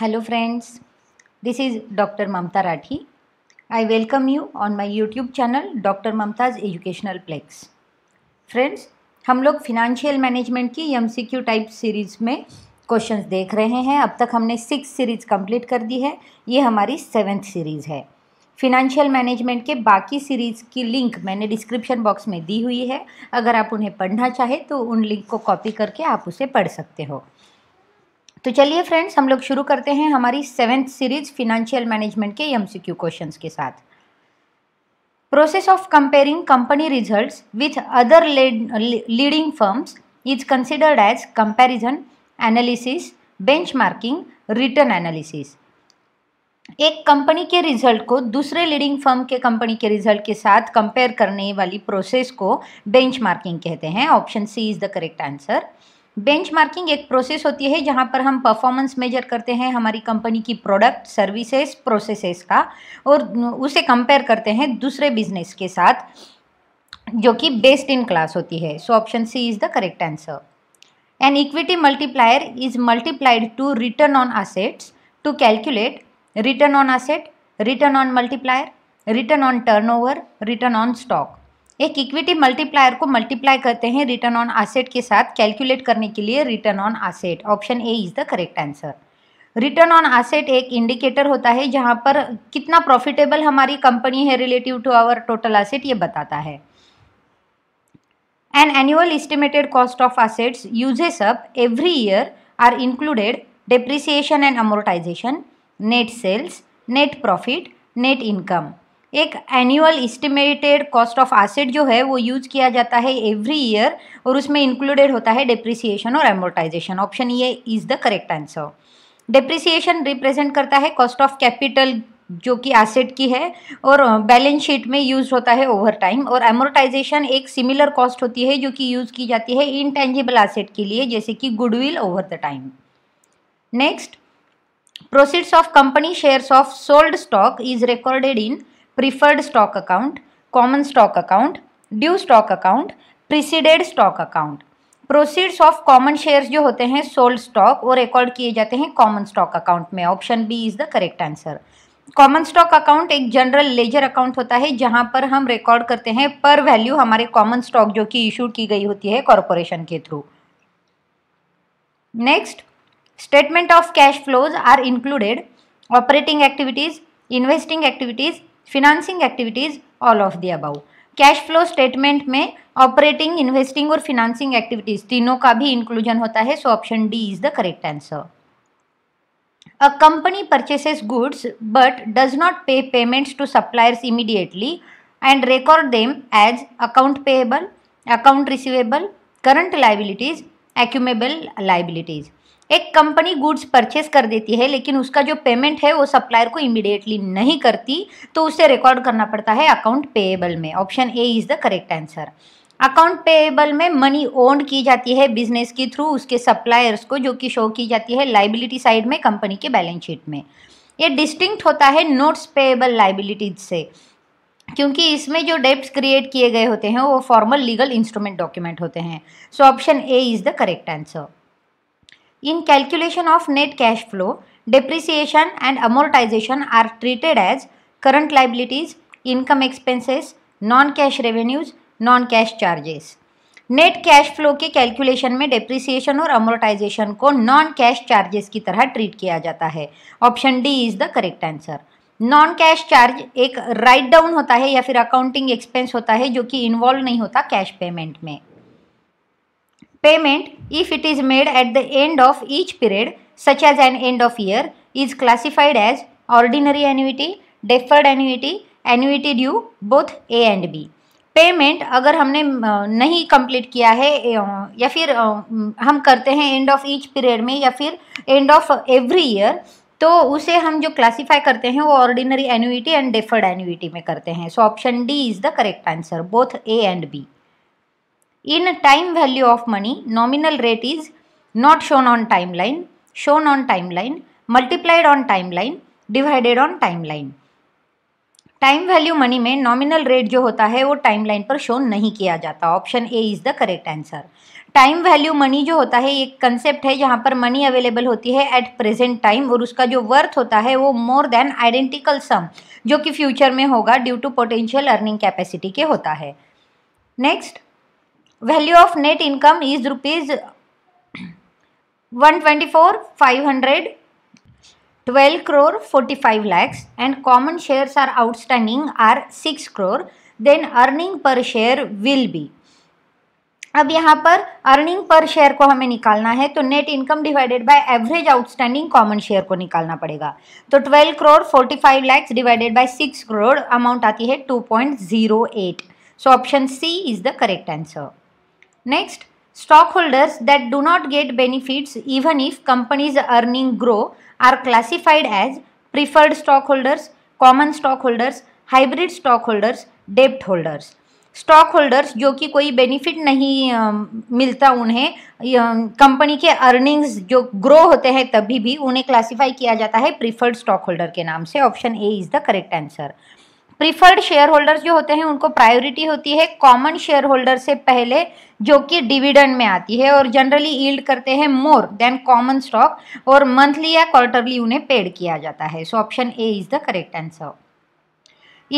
Hello friends this is doctor Mamta Rathi I welcome you on my YouTube channel doctor Mamta's educational plex friends हम लोग financial management की M type series में questions देख रहे हैं अब तक हमने सिक्स सीरीज कंप्लीट कर दी है ये हमारी सेवेंथ सीरीज़ है फिनेंशियल मैनेजमेंट के बाकी सीरीज़ की लिंक मैंने डिस्क्रिप्शन बॉक्स में दी हुई है अगर आप उन्हें पढ़ना चाहें तो उन लिंक को कॉपी करके आप उसे पढ़ सकते हो तो चलिए फ्रेंड्स हम लोग शुरू करते हैं हमारी सेवेंथ सीरीज फिनेंशियल मैनेजमेंट के एम सी क्यू क्वेश्चन के साथ process of comparing company results with other leading firms is considered as comparison analysis benchmarking return analysis एक कंपनी के रिजल्ट को दूसरे लीडिंग फर्म के कंपनी के रिजल्ट के साथ कंपेयर करने वाली प्रोसेस को बेंचमार्किंग कहते हैं option C is the correct answer benchmarking एक प्रोसेस होती है जहाँ पर हम परफॉर्मेंस मेजर करते हैं हमारी कंपनी की प्रोडक्ट सर्विसेज प्रोसेसेस का और उसे कंपेयर करते हैं दूसरे बिजनेस के साथ जो कि बेस्ट इन क्लास होती है so option C is the correct answer an equity multiplier is multiplied to return on assets to calculate return on asset return on multiplier return on turnover, return on stock एक equity multiplier को multiply करते हैं return on asset के साथ calculate करने के लिए return on asset option A is the correct answer return on asset एक इंडिकेटर होता है जहां पर कितना प्रॉफिटेबल हमारी कंपनी है relative to our total asset ये बताता है an annual estimated cost of assets uses up every year are included depreciation and amortisation net sales net profit net income एक annual estimated cost of asset जो है वो use किया जाता है एवरी ईयर और उसमें इंक्लूडेड होता है डिप्रिसिएशन और amortisation option E is the correct answer depreciation represent करता है कॉस्ट ऑफ कैपिटल जो कि एसेट की है और बैलेंस शीट में यूज होता है ओवर टाइम और एमोर्टाइजेशन एक सिमिलर कॉस्ट होती है जो कि यूज़ की जाती है इनटेंजिबल एसेट के लिए जैसे कि goodwill over the time next proceeds of company shares of sold stock is recorded in preferred stock account common stock account due stock account preceded stock account proceeds of common shares जो होते हैं sold stock वो record किए जाते हैं common stock account में option B is the correct answer common stock account एक general ledger account होता है जहां पर हम रिकॉर्ड करते हैं पर वैल्यू हमारे कॉमन स्टॉक जो कि इश्यू की गई होती है कॉरपोरेशन के through next Statement of cash flows are included operating activities, investing activities, financing activities, all of the above. Cash flow statement में ऑपरेटिंग इन्वेस्टिंग और financing एक्टिविटीज तीनों का भी इंक्लूजन होता है so option D is the correct answer a company purchases goods but does not pay payments to suppliers immediately and record them as account payable, account receivable, current liabilities, accumable liabilities. एक company goods purchase कर देती है लेकिन उसका जो payment है वो supplier को इमिडिएटली नहीं करती तो उसे रिकॉर्ड करना पड़ता है अकाउंट पेएबल में option A is the correct answer account payable में मनी ओन्ड की जाती है बिजनेस के थ्रू उसके सप्लायर्स को जो कि शो की जाती है लाइबिलिटी साइड में कंपनी के बैलेंस शीट में ये डिस्टिंक्ट होता है नोट्स पेएबल लाइबिलिटीज से क्योंकि इसमें जो डेप्ट क्रिएट किए गए होते हैं वो फॉर्मल लीगल इंस्ट्रूमेंट डॉक्यूमेंट होते हैं so option A is the correct answer In calculation of net cash flow, depreciation and amortization are treated as current liabilities, income expenses, non-cash revenues, non-cash charges. Net cash flow के calculation में depreciation और amortization को non cash charges की तरह treat किया जाता है option D is the correct answer non cash charge एक राइट डाउन होता है या फिर अकाउंटिंग एक्सपेंस होता है जो कि इन्वॉल्व नहीं होता कैश पेमेंट में Payment, if it is made at the end of each period, such as an end of year, is classified as ordinary annuity, deferred annuity, annuity due, both A and B. Payment अगर हमने नहीं complete किया है या फिर हम करते हैं एंड ऑफ ईच पीरियड में या फिर एंड ऑफ एवरी ईयर तो उसे हम जो क्लासिफाई करते हैं वो ordinary annuity and deferred annuity में करते हैं so option D is the correct answer both A and B In time value of money, nominal rate is not shown on timeline, shown on timeline, multiplied on timeline, divided on timeline. Time value money में nominal rate जो होता है वो time line पर show नहीं किया जाता option A is the correct answer time value money जो होता है एक कंसेप्ट है जहाँ पर मनी अवेलेबल होती है एट प्रेजेंट टाइम और उसका जो वर्थ होता है वो मोर देन आइडेंटिकल सम जो कि फ्यूचर में होगा due to potential earning capacity के होता है next value of net income is rupees one twenty four five hundred twelve crore forty five lakhs and common share are outstanding are six crore then earning per share will be अब यहाँ पर earning per share को हमें निकालना है तो net income divided by average outstanding common share को निकालना पड़ेगा तो twelve crore forty five lakhs divided by six crore amount आती है two point zero eight so option C is the correct answer Next, stockholders that do not get benefits even if companies earning grow are classified as preferred stockholders, common stockholders, hybrid stockholders, debt holders. Stockholders जो कि कोई benefit नहीं आ, मिलता उन्हें company के earnings जो grow होते हैं तभी भी उन्हें क्लासिफाई किया जाता है प्रीफर्ड स्टॉकहोल्डर के नाम से option A is the correct answer preferred share holders जो होते हैं उनको प्रायोरिटी होती है कॉमन शेयर होल्डर से पहले जो कि डिविडेंड में आती है और जनरली ईल्ड करते हैं मोर देन कॉमन स्टॉक और मंथली या क्वार्टरली उन्हें पेड किया जाता है so option A is the correct answer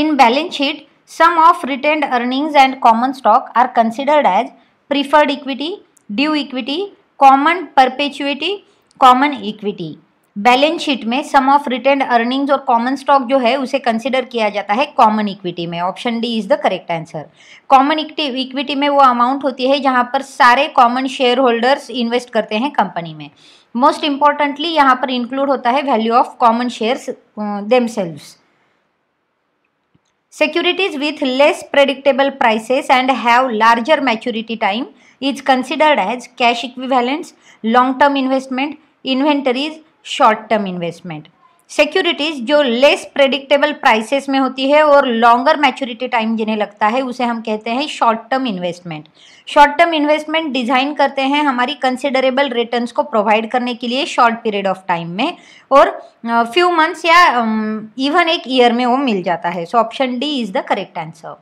in balance sheet sum of retained earnings and common stock are considered as preferred equity due equity common perpetuity common equity balance sheet में sum of return earnings और common stock जो है उसे consider किया जाता है common equity में option D is the correct answer common equity में वो अमाउंट होती है जहाँ पर सारे कॉमन शेयर होल्डर्स इन्वेस्ट करते हैं कंपनी में मोस्ट इंपॉर्टेंटली यहाँ पर इंक्लूड होता है value of common share them securities with less predictable prices and have larger maturity time is considered as cash equivalents long term investment inventories short term investment securities जो less predictable prices में होती है और longer maturity time जिन्हें लगता है उसे हम कहते हैं short term investment short term investment design करते हैं हमारी कंसिडरेबल रिटर्न्स को प्रोवाइड करने के लिए शॉर्ट पीरियड ऑफ टाइम में और फ्यू मंथ्स या इवन एक ईयर में वो मिल जाता है so option D is the correct answer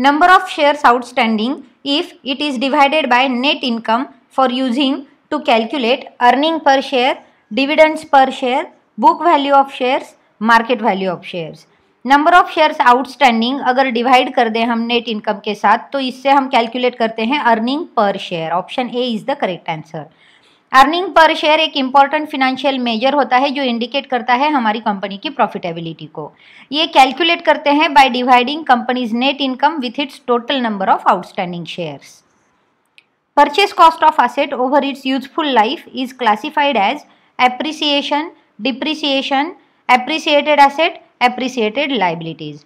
number of shares outstanding if it is divided by net income for using to calculate earning per share dividends per share, book value of shares, market value of shares. Number of shares outstanding अगर divide कर दें हम net income के साथ तो इससे हम calculate करते हैं earning per share option A is the correct answer earning per share एक इम्पॉर्टेंट फिनेंशियल मेजर होता है जो इंडिकेट करता है हमारी कंपनी की प्रॉफिटेबिलिटी को ये कैलकुलेट करते हैं by dividing company's net income with its total number of outstanding shares purchase cost of asset over its useful life is classified as appreciation depreciation appreciated asset appreciated liabilities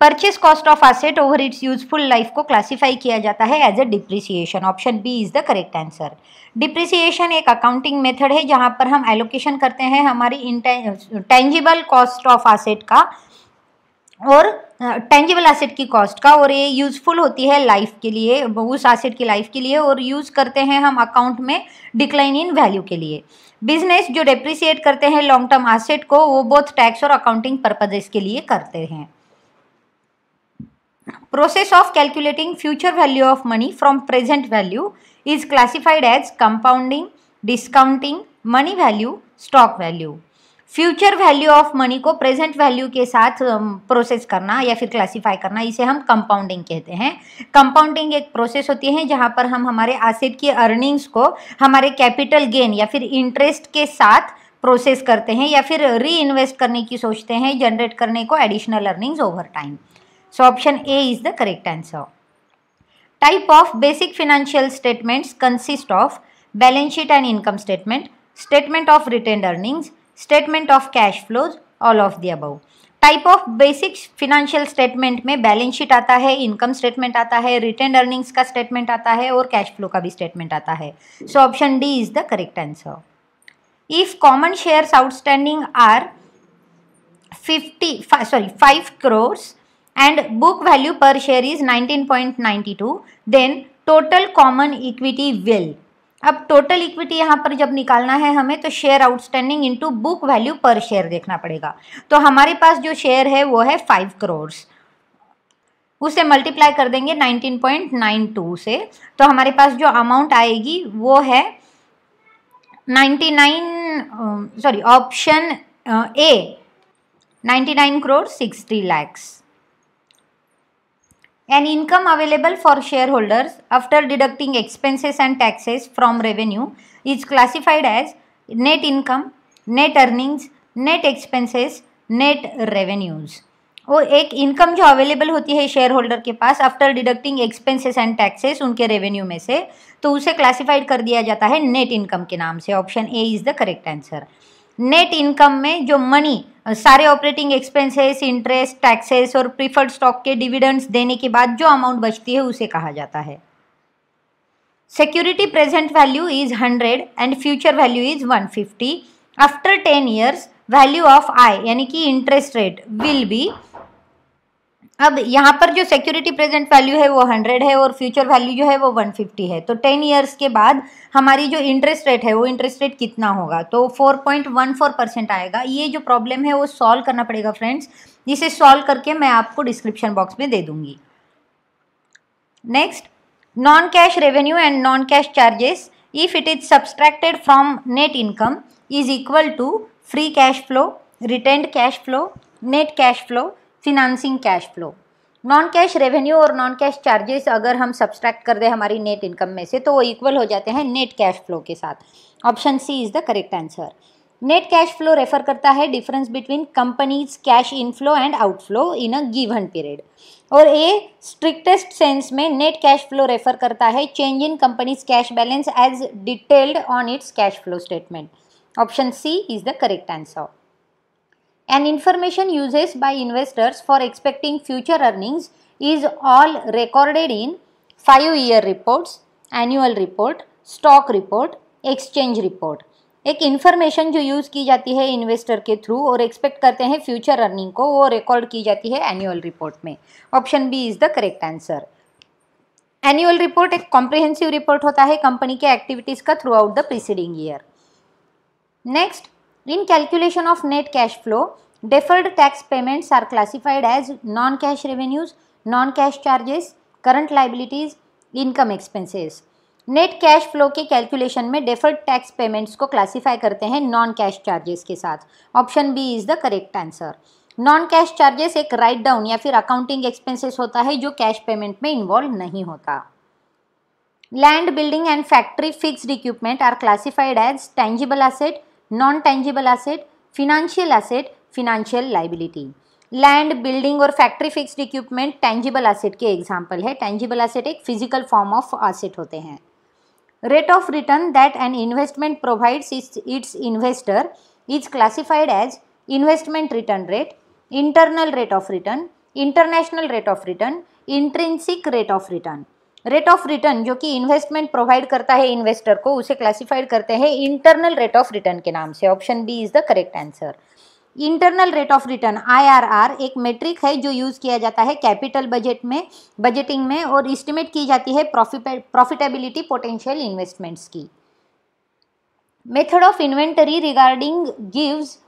purchase cost of asset over its useful life को classify किया जाता है as a depreciation option B is the correct answer depreciation एक accounting method है जहां पर हम allocation करते हैं हमारी टेंजिबल कॉस्ट ऑफ एसेट का और टेंजिबल एसेट की कॉस्ट का और ये यूज़फुल होती है लाइफ के लिए उस एसेट की लाइफ के लिए और यूज़ करते हैं हम अकाउंट में डिक्लाइन इन वैल्यू के लिए बिजनेस जो डेप्रिसिएट करते हैं लॉन्ग टर्म एसेट को वो बोथ टैक्स और अकाउंटिंग पर्पजेस के लिए करते हैं process of calculating future value of money from present value is classified as compounding discounting money value stock value future value of money को प्रेजेंट वैल्यू के साथ प्रोसेस करना या फिर क्लासिफाई करना इसे हम कंपाउंडिंग कहते हैं कंपाउंडिंग एक प्रोसेस होती है जहां पर हम हमारे एसेट की अर्निंग्स को हमारे कैपिटल गेन या फिर इंटरेस्ट के साथ प्रोसेस करते हैं या फिर री इन्वेस्ट करने की सोचते हैं जनरेट करने को additional earnings over time so option A is the correct answer type of basic financial statements consist of balance sheet and income statement statement of retain earnings statement of cash flows all of the above type of basic financial statement में balance sheet आता है income statement आता है return earnings का statement आता है और cash flow का भी स्टेटमेंट आता है so option D is the correct answer if common shares outstanding are fifty sorry five crores and book value per share is nineteen point ninety two then total common equity will अब total equity यहाँ पर जब निकालना है हमें तो share outstanding into book value per share देखना पड़ेगा तो हमारे पास जो शेयर है वो है फाइव करोड़ उसे मल्टीप्लाई कर देंगे 19.92 से तो हमारे पास जो अमाउंट आएगी वो है 99 sorry option A 99 crore 60 lakhs an income available for shareholders after deducting expenses and taxes from revenue is classified as net income net earnings net expenses net revenues वो एक इनकम जो अवेलेबल होती है शेयर होल्डर के पास after deducting expenses and taxes उनके revenue में से तो उसे क्लासिफाइड कर दिया जाता है नेट इनकम के नाम से option A is the correct answer net income में जो मनी सारे ऑपरेटिंग एक्सपेंसेस इंटरेस्ट टैक्सेस और प्रीफर्ड स्टॉक के डिविडेंड्स देने के बाद जो अमाउंट बचती है उसे कहा जाता है security present value is hundred and future value is one fifty after ten years value of I यानी कि इंटरेस्ट रेट विल बी अब यहाँ पर जो सिक्योरिटी प्रेजेंट वैल्यू है वो हंड्रेड है और फ्यूचर वैल्यू जो है वो वन फिफ्टी है तो टेन ईयर्स के बाद हमारी जो इंटरेस्ट रेट है वो इंटरेस्ट रेट कितना होगा तो four point one four percent आएगा ये जो प्रॉब्लम है वो सॉल्व करना पड़ेगा फ्रेंड्स जिसे सॉल्व करके मैं आपको डिस्क्रिप्शन बॉक्स में दे दूंगी next non cash revenue and non cash charges if it is subtracted from net income is equal to free cash flow return cash flow net cash flow financing cash flow non cash revenue और non cash charges अगर हम subtract कर दें हमारी net income में से तो वो इक्वल हो जाते हैं नेट कैश फ्लो के साथ option C is the correct answer net cash flow refer करता है difference between company's cash inflow and outflow in a given period और ए स्ट्रिक्टेस्ट सेंस में नेट कैश फ्लो रेफर करता है change in company's cash balance as detailed on its cash flow statement option C is the correct answer An information uses by investors for expecting future earnings is all recorded in five year reports, annual report, stock report, exchange report. एक information जो use की जाती है investor के through और expect करते हैं future earning को वो रिकॉर्ड की जाती है एनुअल रिपोर्ट में option B is the correct answer annual report एक कॉम्प्रिहेंसिव रिपोर्ट होता है कंपनी के एक्टिविटीज़ का throughout the preceding year next In calculation of net cash flow, deferred tax payments are classified as non-cash revenues, non-cash charges, current liabilities, income expenses. Net cash flow के calculation में deferred tax payments को classify करते हैं non cash charges के साथ option B is the correct answer non cash charges एक write down या फिर अकाउंटिंग एक्सपेंसेस होता है जो कैश पेमेंट में इन्वॉल्व नहीं होता land building and factory fixed equipment are classified as tangible asset non tangible asset financial asset financial liability land building और factory fixed equipment tangible asset के एग्जाम्पल है tangible asset एक physical form of asset होते हैं rate of return that an investment provides its investor is classified as investment return rate internal rate of return international rate of return intrinsic rate of return rate of return जो कि investment provide करता है investor को उसे classified करते हैं internal rate of return के नाम से option B is the correct answer internal rate of return IRR एक मेट्रिक है जो यूज़ किया जाता है कैपिटल बजट में बजटिंग में और इस्टीमेट की जाती है प्रॉफिटेबिलिटी पोटेंशियल इन्वेस्टमेंट्स की method of inventory regarding gives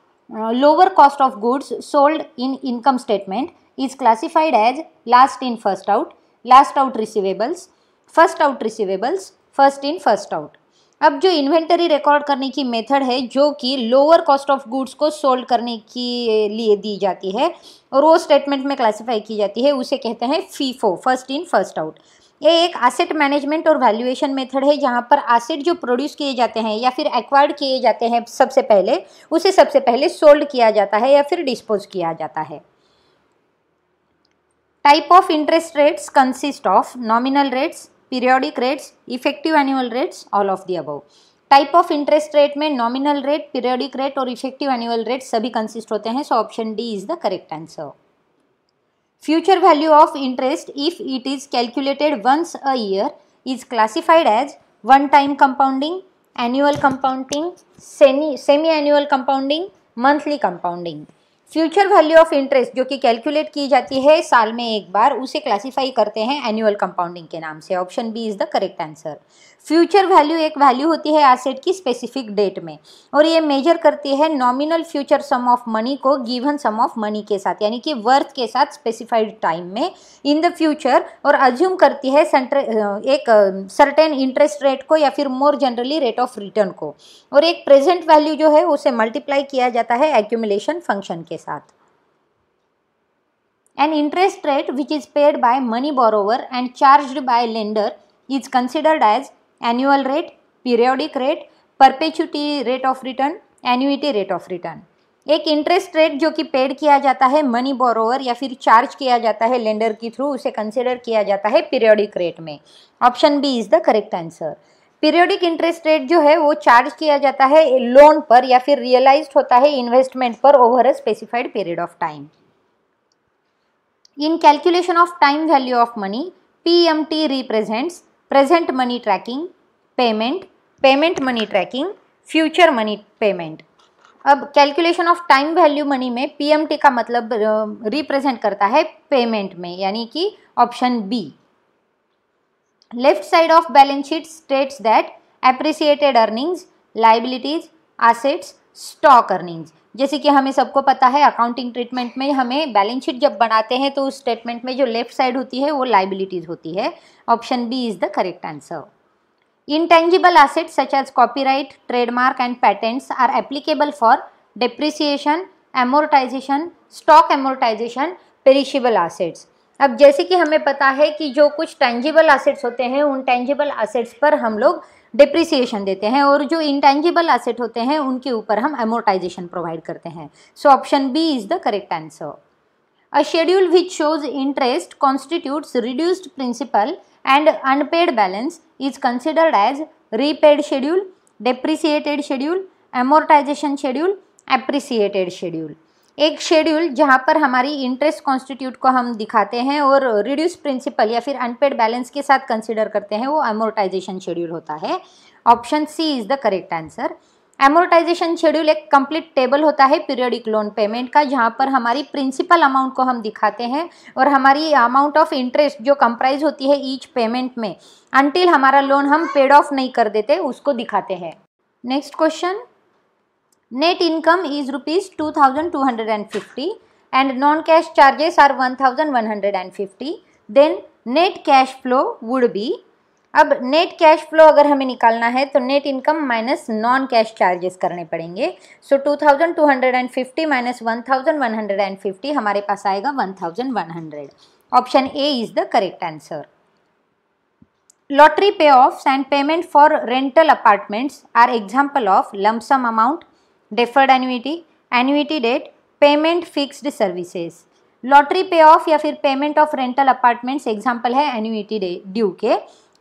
lower cost of goods sold in income statement is classified as last in first out last out receivables first out receivables first in first out अब जो inventory record करने की method है जो कि lower cost of goods को sold करने के लिए दी जाती है और वो स्टेटमेंट में क्लासिफाई की जाती है उसे कहते हैं FIFO first in first out ये एक एसेट मैनेजमेंट और वैल्यूएशन मेथड है जहाँ पर एसेट जो प्रोड्यूस किए जाते हैं या फिर एक्वायर्ड किए जाते हैं सबसे पहले उसे सबसे पहले सोल्ड किया जाता है या फिर डिस्पोज किया जाता है Type of interest rates consist of nominal rates, periodic rates, effective annual rates, all of the above. Type of interest rate में नॉमिनल रेट पीरियोडिक रेट और इफेक्टिव एनुअल रेट सभी कंसिस्ट होते हैं so option D is the correct answer future value of interest if it is calculated once a year is classified as one time compounding annual compounding semi annual compounding monthly compounding future value of interest जो कि calculate की जाती है साल में एक बार उसे classify करते हैं एनुअल कंपाउंडिंग के नाम से option B is the correct answer future value एक वैल्यू होती है एसेट की स्पेसिफिक डेट में और ये मेजर करती है nominal future sum of money को गिवन सम ऑफ मनी के साथ यानी कि वर्थ के साथ स्पेसिफाइड टाइम में इन द फ्यूचर और अज्यूम करती है एक सर्टेन इंटरेस्ट रेट को या फिर more generally rate of return को और एक प्रेजेंट वैल्यू जो है उसे मल्टीप्लाई किया जाता है एक्यूमुलेशन फंक्शन के साथ and interest rate which is paid by money borrower and charged by lender is considered as annual rate periodic rate perpetuity rate of return annuity rate of return एक interest rate जो कि paid किया जाता है money borrower या फिर charge किया जाता है लेंडर के थ्रू उसे कंसिडर किया जाता है पीरियोडिक रेट में option B is the correct answer periodic interest rate जो है वो चार्ज किया जाता है लोन पर या फिर रियलाइज होता है इन्वेस्टमेंट पर over a specified period of time in calculation of time value of money P M T represents present money tracking payment payment money tracking future money payment अब calculation of time value money में PMT का मतलब represent करता है payment में यानी कि option B left side of balance sheet states that appreciated earnings liabilities assets stock earnings जैसे कि हमें सबको पता है अकाउंटिंग ट्रीटमेंट में हमें बैलेंस शीट जब बनाते हैं तो उस स्टेटमेंट में जो लेफ्ट साइड होती है वो लाइबिलिटीज होती है option B is the correct answer intangible assets such as copyright trademark and patents are applicable for depreciation amortization stock amortization perishable assets अब जैसे कि हमें पता है कि जो कुछ टेंजिबल एसेट्स होते हैं उन टेंजिबल एसेट्स पर हम लोग डिप्रिसिएशन देते हैं और जो इंटेंजिबल एसेट होते हैं उनके ऊपर हम एमोर्टाइजेशन प्रोवाइड करते हैं so option B is the correct answer a schedule which shows interest constitute reduced principal and unpaid balance is considered as repaid schedule depreciated schedule amortization schedule appreciated schedule एक schedule जहाँ पर हमारी interest constitute को हम दिखाते हैं और reduce principal या फिर अनपेड बैलेंस के साथ कंसिडर करते हैं वो एमोरटाइजेशन शेड्यूल होता है option C is the correct answer amortization schedule एक कंप्लीट टेबल होता है पीरियडिक लोन पेमेंट का जहाँ पर हमारी प्रिंसिपल अमाउंट को हम दिखाते हैं और हमारी अमाउंट ऑफ इंटरेस्ट जो कंप्राइज होती है ईच पेमेंट में अनटिल हमारा लोन हम पेड ऑफ नहीं कर देते उसको दिखाते हैं next question Net income is rupees 2250 and non-cash charges are 1150. Then net cash flow would be अब नेट कैश फ्लो अगर हमें निकालना है तो net income minus non cash charges करने पड़ेंगे so two thousand two hundred and fifty minus one thousand one hundred and fifty हमारे पास आएगा one thousand one hundred option A is the correct answer lottery pay offs and payment for rental apartments are example of lump sum amount deferred annuity annuity debt payment fixed services lottery pay of या फिर payment of rental apartments example है annuity due के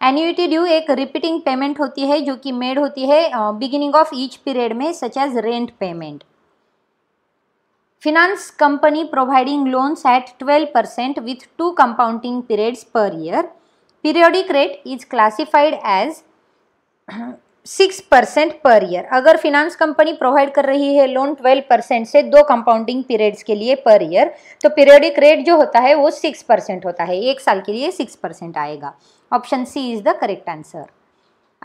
annuity due एक repeating payment होती है जो कि made होती है बिगिनिंग ऑफ ईच पीरियड में such as rent payment company providing loans at twelve 12% with two compounding periods per year periodic rate is classified as six percent per year अगर finance company provide कर रही है loan twelve percent से दो compounding periods के लिए per year तो periodic rate जो होता है वो सिक्स परसेंट होता है एक साल के लिए सिक्स परसेंट आएगा option C is the correct answer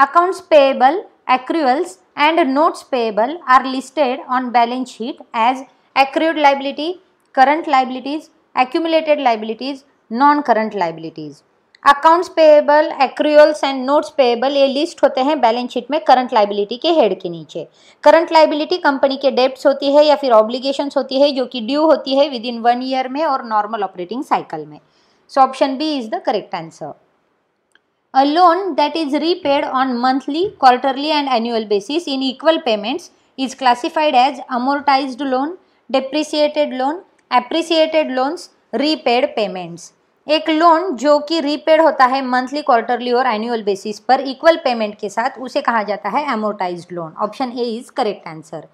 accounts payable accruals and notes payable are listed on balance sheet as accrued liability current liabilities accumulated liabilities non current liabilities accounts payable accruals and notes payable ये list होते हैं balance sheet में current liability के head के नीचे current liability company के debts होती है या फिर ऑब्लिगेशन होती है जो कि ड्यू होती है विद इन वन ईयर में और नॉर्मल ऑपरेटिंग साइकिल में so option B is the correct answer a loan that is repaid on monthly quarterly and annual basis in equal payments is classified as amortize loan depreciated loan appreciated loans repaid payments एक loan जो कि repaid होता है monthly quarterly और annual basis पर equal payment के साथ उसे कहा जाता है amortize loan option A is correct answer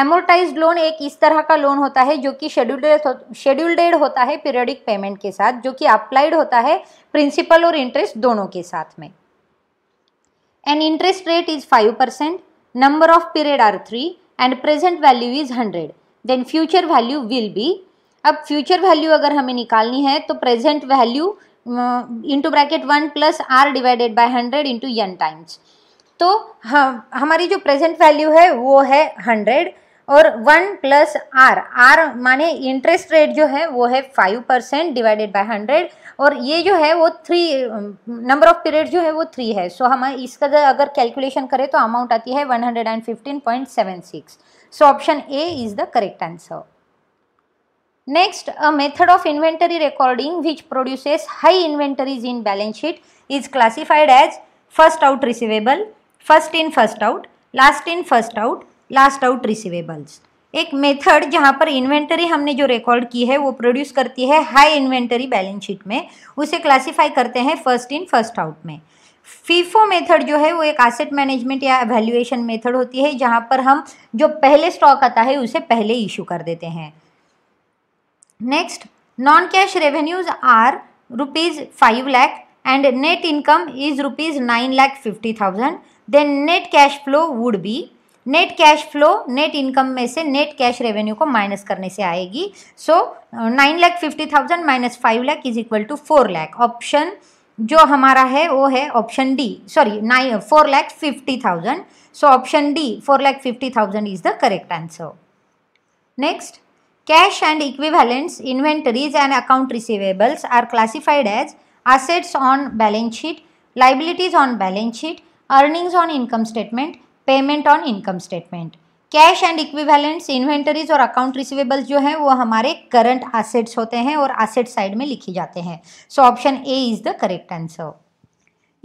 amortize loan एक इस तरह का लोन होता है जो कि शेड्यूल्ड शेड्यूल्डेड होता है पीरियडिक पेमेंट के साथ जो कि अप्लाइड होता है प्रिंसिपल और इंटरेस्ट दोनों के साथ में and interest rate is five percent number of period are three and present value is hundred then future value will be अब फ्यूचर वैल्यू अगर हमें निकालनी है तो present value into bracket one plus r divided by hundred into n times तो हम हमारी जो प्रेजेंट वैल्यू है वो है हंड्रेड और वन प्लस आर आर माने इंटरेस्ट रेट जो है वो है five percent divided by hundred और ये जो है वो थ्री नंबर ऑफ पीरियड जो है वो थ्री है सो हम इसका अगर कैलकुलेशन करें तो अमाउंट आती है one hundred and fifteen point seven six so option A is the correct answer Next, a method of inventory recording which produces high inventories in balance sheet is classified as first out receivable, first in first out, last in first out, last out receivables. एक method जहाँ पर inventory हमने जो record की है वो produce करती है हाई इन्वेंटरी बैलेंस शीट में उसे क्लासिफाई करते हैं फर्स्ट इन फर्स्ट आउट में फीफो मेथड जो है वो एक एसेट मैनेजमेंट या वैल्यूएशन मेथड होती है जहाँ पर हम जो पहले स्टॉक आता है उसे पहले इशू कर देते हैं next non cash revenues are rupees five lakh and net income is rupees nine lakh fifty thousand then net cash flow would be net cash flow net income में से नेट कैश रेवेन्यू को माइनस करने से आएगी so nine lakh fifty thousand minus five lakh is equal to four lakh option जो हमारा है वो है option D sorry nine four lakh fifty thousand so option D four lakh fifty thousand is the correct answer next Cash and equivalents, inventories and account receivables are classified as assets on balance sheet, liabilities on balance sheet, earnings on income statement, payment on income statement cash and equivalents inventories और account receivables जो हैं वो हमारे current assets होते हैं और asset side में लिखी जाते हैं so option A is the correct answer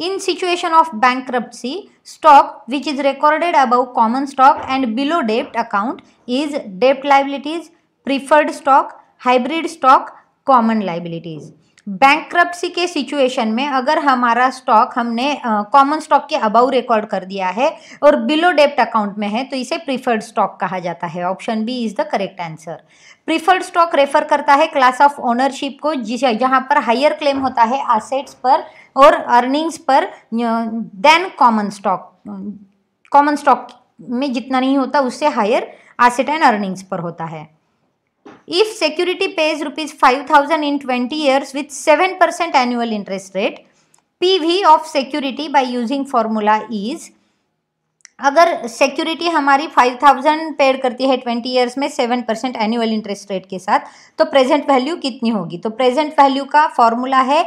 in situation of bankruptcy stock which is recorded above common stock and below debt account is debt liabilities preferred stock hybrid stock common liabilities bankruptcy के situation में अगर हमारा stock हमने common stock के above record कर दिया है और बिलो डेप्ट अकाउंट में है तो इसे प्रीफर्ड स्टॉक कहा जाता है option B is the correct answer preferred stock refer करता है क्लास ऑफ ओनरशिप को जिस जहाँ पर हायर क्लेम होता है एसेट्स पर और अर्निंग्स पर then common stock common stock में जितना नहीं होता उससे हायर एसेट एंड अर्निंग्स पर होता है if security pays rupees 5000 in 20 years with 7% annual interest rate pv of security by using formula is अगर सिक्योरिटी हमारी 5000 पेड करती है 20 इयर्स में 7 परसेंट एनुअल इंटरेस्ट रेट के साथ तो प्रेजेंट वैल्यू कितनी होगी तो प्रेजेंट वैल्यू का फॉर्मूला है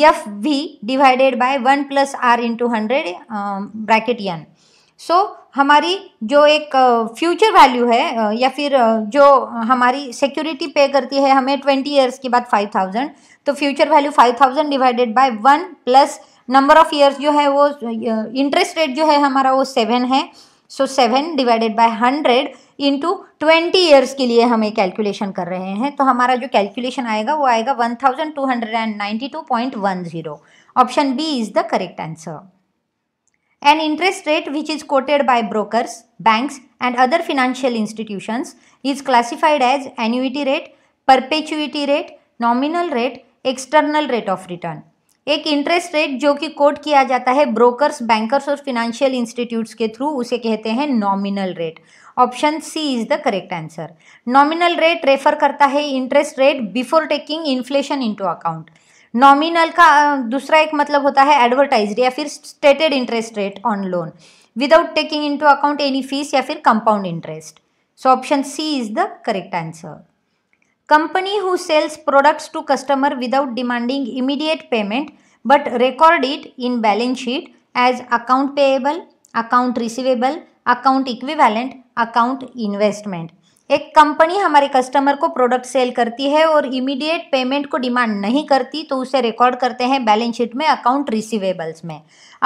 F V divided by one plus r into hundred bracket n so so, हमारी जो एक फ्यूचर वैल्यू है या फिर जो हमारी सिक्योरिटी पे करती है हमें ट्वेंटी ईयर्स के बाद फाइव थाउजेंड तो future value five thousand divided by one plus number of years जो है वो इंटरेस्ट रेट जो है हमारा वो सेवन है so seven divided by hundred into twenty years के लिए हमें कैलकुलेशन कर रहे हैं तो हमारा जो कैलकुलेशन आएगा वो आएगा one thousand two hundred and ninety two point one zero option B is the correct answer An interest rate which is quoted by brokers, banks and other financial institutions is classified as annuity rate, perpetuity rate, nominal rate, external rate of return एक interest rate जो कि कोट किया जाता है brokers bankers और financial institutes के through उसे कहते हैं nominal rate option C is the correct answer nominal rate refer करता है interest rate before taking inflation into account nominal का दूसरा एक मतलब होता है एडवर्टाइज या फिर stated interest rate on loan without taking into account any fees या फिर compound interest so option C is the correct answer company who sells products to customer without demanding immediate payment but record it in balance sheet as account payable account receivable account equivalent account investment एक company हमारे customer को product sell करती है और immediate payment को demand नहीं करती तो उसे रिकॉर्ड करते हैं बैलेंस शीट में अकाउंट रिसिवेबल्स में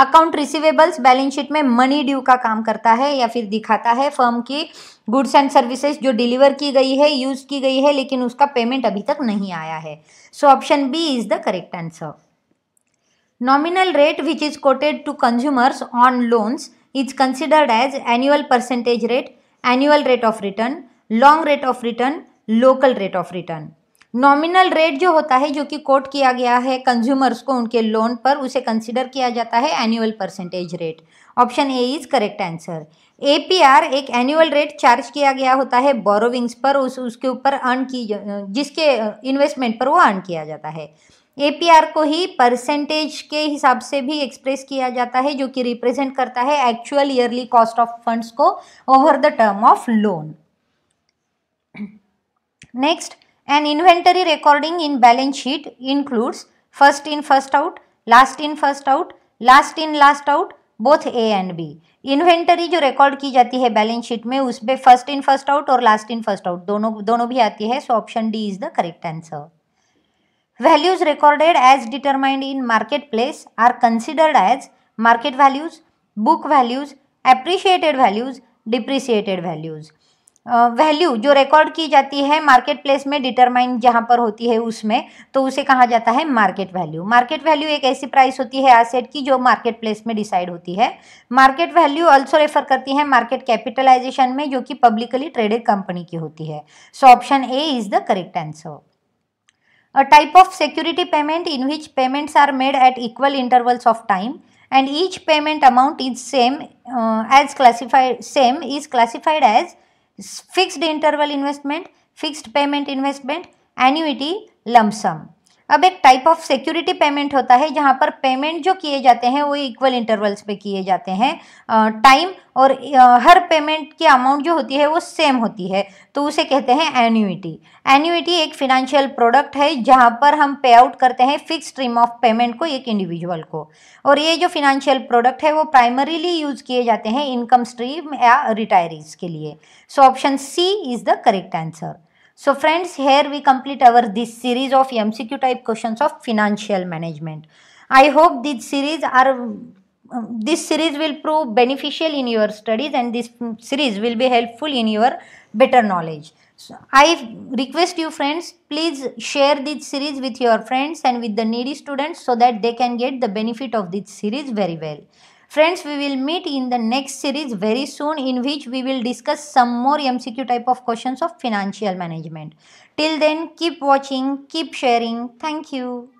अकाउंट रिसिवेबल्स बैलेंस शीट में मनी ड्यू का काम करता है या फिर दिखाता है फर्म की गुड्स एंड सर्विसेज जो डिलीवर की गई है यूज़ की गई है लेकिन उसका पेमेंट अभी तक नहीं आया है so option B is the correct answer nominal rate which is quoted to consumers on loans is considered as annual percentage rate annual rate of return long rate of return local rate of return nominal rate जो होता है जो कि कोट किया गया है consumers को उनके लोन पर उसे कंसिडर किया जाता है annual percentage rate option A is correct answer A एक एनुअल रेट चार्ज किया गया होता है बोरोविंग्स पर उस उसके ऊपर अर्न की जिसके इन्वेस्टमेंट पर वो अर्न किया जाता है ए को ही परसेंटेज के हिसाब से भी एक्सप्रेस किया जाता है जो कि रिप्रेजेंट करता है actual yearly cost of funds को over the term of loan next an inventory recording in balance sheet includes first in first out last in first out last in last out both A and B inventory जो record की जाती है balance sheet में उस पर first in first out और last in first out दोनों दोनों भी आती है so option D is the correct answer values recorded as determined in market place are considered as market values book values appreciated values depreciated values value जो record की जाती है market place में डिटरमाइन जहाँ पर होती है उसमें तो उसे कहा जाता है मार्केट वैल्यू मार्केट वैल्यू एक ऐसी प्राइस होती है एसेट की जो मार्केट प्लेस में डिसाइड होती है मार्केट वैल्यू ऑल्सो रेफर करती है मार्केट कैपिटलाइजेशन में जो कि पब्लिकली ट्रेडेड कंपनी की होती है so option A is the correct answer a type of security payment in which payments are made at equal intervals of time and each payment amount is same as classified same is classified as fixed interval investment, fixed payment investment, annuity lump sum. अब एक type of security payment होता है जहाँ पर payment जो किए जाते हैं वो इक्वल इंटरवल्स पे किए जाते हैं टाइम और हर पेमेंट की अमाउंट जो होती है वो सेम होती है तो उसे कहते हैं एन्यूटी एन्यूटी एक फिनेंशियल प्रोडक्ट है जहाँ पर हम पे आउट करते हैं फिक्स स्ट्रीम ऑफ पेमेंट को एक इंडिविजुअल को और ये जो फिनेंशियल प्रोडक्ट है वो प्राइमरीली यूज़ किए जाते हैं इनकम स्ट्रीम या रिटायरीज के लिए so option C is the correct answer So friends, here we complete our this series of MCQ type questions of financial management. I hope this series are this series will prove beneficial in your studies and this series will be helpful in your better knowledge. So I request you friends, please share this series with your friends and with the needy students so that they can get the benefit of this series very well. Friends, we will meet in the next series very soon in which we will discuss some more MCQ type of questions of financial management. Till then, keep watching, keep sharing. Thank you.